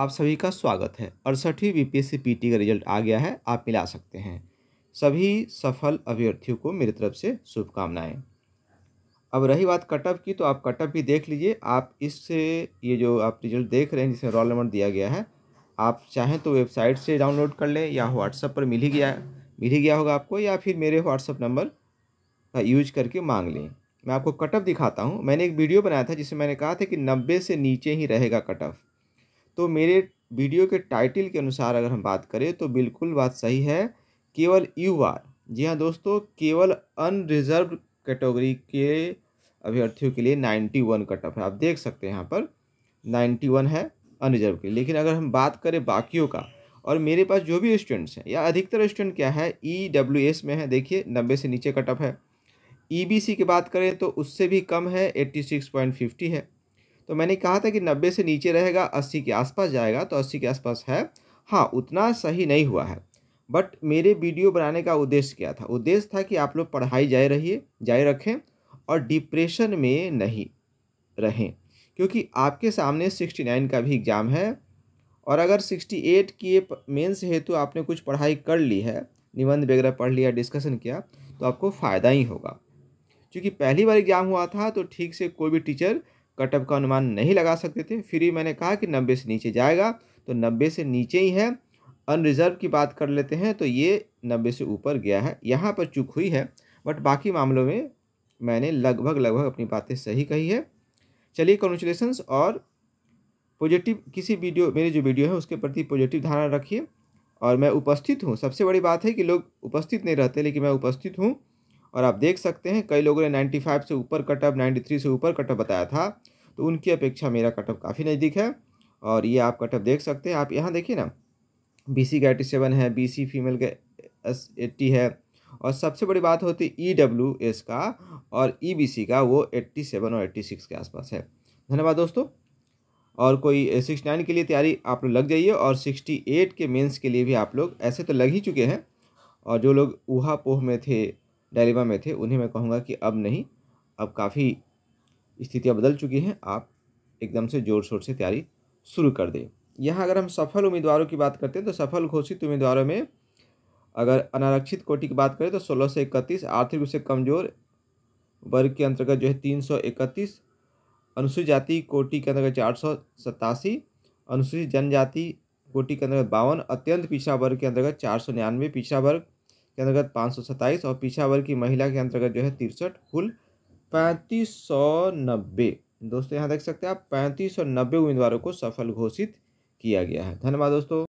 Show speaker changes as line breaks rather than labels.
आप सभी का स्वागत है अड़सठवीं बी पी पीटी का रिजल्ट आ गया है आप मिला सकते हैं सभी सफल अभ्यर्थियों को मेरी तरफ से शुभकामनाएं अब रही बात कटअप की तो आप कटअप भी देख लीजिए आप इससे ये जो आप रिजल्ट देख रहे हैं जिसमें रोल नंबर दिया गया है आप चाहें तो वेबसाइट से डाउनलोड कर लें या व्हाट्सअप पर मिल ही गया मिल ही गया होगा आपको या फिर मेरे व्हाट्सअप नंबर का यूज करके मांग लें मैं आपको कटअप दिखाता हूँ मैंने एक वीडियो बनाया था जिसमें मैंने कहा था कि नब्बे से नीचे ही रहेगा कटअप तो मेरे वीडियो के टाइटल के अनुसार अगर हम बात करें तो बिल्कुल बात सही है केवल यू आर जी हाँ दोस्तों केवल अनरिजर्व कैटेगरी के अभ्यर्थियों के लिए नाइन्टी वन कट ऑफ है आप देख सकते हैं यहाँ पर नाइन्टी वन है अनरिजर्व के लिए लेकिन अगर हम बात करें बाकियों का और मेरे पास जो भी स्टूडेंट्स हैं या अधिकतर स्टूडेंट क्या है ई डब्ल्यू एस में है देखिए नब्बे से नीचे कट ऑफ है ई बी सी की बात करें तो उससे भी कम है एट्टी सिक्स पॉइंट फिफ्टी है तो मैंने कहा था कि नब्बे से नीचे रहेगा अस्सी के आसपास जाएगा तो अस्सी के आसपास है हाँ उतना सही नहीं हुआ है बट मेरे वीडियो बनाने का उद्देश्य क्या था उद्देश्य था कि आप लोग पढ़ाई जाए रहिए जाए रखें और डिप्रेशन में नहीं रहें क्योंकि आपके सामने सिक्सटी नाइन का भी एग्ज़ाम है और अगर सिक्सटी एट की मेन्स हेतु आपने कुछ पढ़ाई कर ली है निबंध वगैरह पढ़ लिया डिस्कशन किया तो आपको फ़ायदा ही होगा क्योंकि पहली बार एग्ज़ाम हुआ था तो ठीक से कोई भी टीचर कटअप का अनुमान नहीं लगा सकते थे फिर ही मैंने कहा कि नब्बे से नीचे जाएगा तो नब्बे से नीचे ही है अनरिजर्व की बात कर लेते हैं तो ये नब्बे से ऊपर गया है यहाँ पर चूक हुई है बट बाकी मामलों में मैंने लगभग लगभग अपनी बातें सही कही है चलिए कॉन्ग्रेचुलेसन्स और पॉजिटिव किसी वीडियो मेरी जो वीडियो है उसके प्रति पॉजिटिव धारणा रखिए और मैं उपस्थित हूँ सबसे बड़ी बात है कि लोग उपस्थित नहीं रहते लेकिन मैं उपस्थित हूँ और आप देख सकते हैं कई लोगों ने 95 से ऊपर कटअप 93 से ऊपर कटअप बताया था तो उनकी अपेक्षा मेरा कटअप काफ़ी नज़दीक है और ये आप कटअप देख सकते हैं आप यहाँ देखिए ना बी सी का सेवन है बी सी फीमेल का एट्टी है और सबसे बड़ी बात होती ई डब्ल्यू एस का और ई बी सी का वो एट्टी सेवन और एट्टी सिक्स के आसपास है धन्यवाद दोस्तों और कोई सिक्सटी नाइन के लिए तैयारी आप लोग लग जाइए और सिक्सटी एट के मेंस के लिए भी आप लोग ऐसे तो लग ही चुके हैं और जो लोग ऊहा पोह में थे डायलिमा में थे उन्हें मैं कहूँगा कि अब नहीं अब काफ़ी स्थितियाँ बदल चुकी हैं आप एकदम से ज़ोर शोर से तैयारी शुरू कर दें यहाँ अगर हम सफल उम्मीदवारों की बात करते हैं तो सफल घोषित उम्मीदवारों में अगर अनारक्षित कोटि की बात करें तो सोलह सौ इकतीस आर्थिक रूप से कमज़ोर वर्ग के अंतर्गत जो है तीन सौ इकतीस अनुसूचित जाति कोटि के अंतर्गत चार सौ सतासी अनुसूचित जनजाति कोटि के अंतर्गत बावन अत्यंत पिछड़ा वर्ग के अंतर्गत चार सौ निन्यानवे पिछड़ा वर्ग के अंतर्गत पाँच सौ सत्ताईस और पिछड़ा वर्ग की महिला के अंतर्गत जो है तिरसठ कुल पैंतीस सौ नब्बे दोस्तों यहाँ देख सकते हैं आप पैंतीस सौ नब्बे उम्मीदवारों को सफल घोषित किया गया है धन्यवाद दोस्तों